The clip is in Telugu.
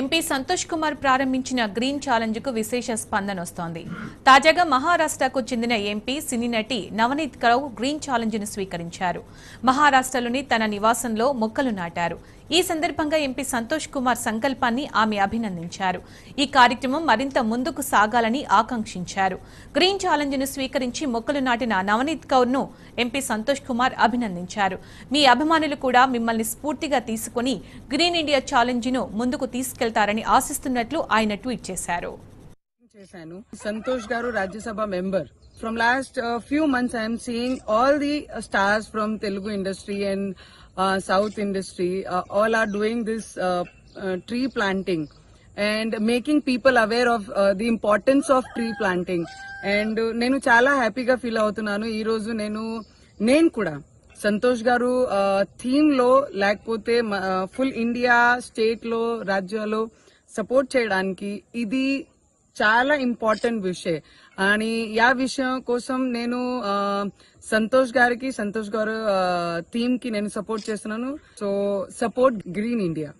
ఎంపీ సంతోష్ కుమార్ ప్రారంభించిన గ్రీన్ ఛాలెంజ్ కు విశేష స్పందన వస్తోంది తాజాగా మహారాష్ట్రకు చెందిన ఎంపీ సినీ నటి నవనీత్ కౌ గ్రీన్ ఛాలెంజ్ ను స్వీకరించారు మహారాష్ట్రలోని తన నివాసంలో మొక్కలు నాటారు ఈ సందర్భంగా ఎంపీ సంతోష్ కుమార్ సంకల్పాన్ని ఆమె అభినందించారు ఈ కార్యక్రమం మరింత ముందుకు సాగాలని ఆకాంక్షించారు గ్రీన్ ఛాలెంజ్ ను స్వీకరించి మొక్కలు నాటిన నవనీత్ కౌర్ ను ఎంపీ సంతోష్ కుమార్ అభినందించారు మీ అభిమానులు కూడా మిమ్మల్ని స్ఫూర్తిగా తీసుకుని గ్రీన్ ఇండియా ఛాలెంజ్ ను ముందుకు తీసుకెళ్తారని ఆశిస్తున్నట్లు ఆయన ట్వీట్ చేశారు చేశాను సంతోష్ గారు Rajya Sabha member from last few months I'm seeing all the stars from Telugu industry and south industry all are doing this tree planting and making people aware of the importance of tree planting and నేను చాలా హ్యాపీగా ఫీల్ అవుతున్నాను ఈ రోజు నేను నేను కూడా సంతోష్ గారు థీమ్ uh, లో లేకపోతే ఫుల్ ఇండియా స్టేట్ లో రాజ్యాల్లో సపోర్ట్ చేయడానికి ఇది చాలా ఇంపార్టెంట్ విషయం అని యా విషయం కోసం నేను సంతోష్ గారికి సంతోష్ గారు థీమ్ కి నేను సపోర్ట్ చేస్తున్నాను సో సపోర్ట్ గ్రీన్ ఇండియా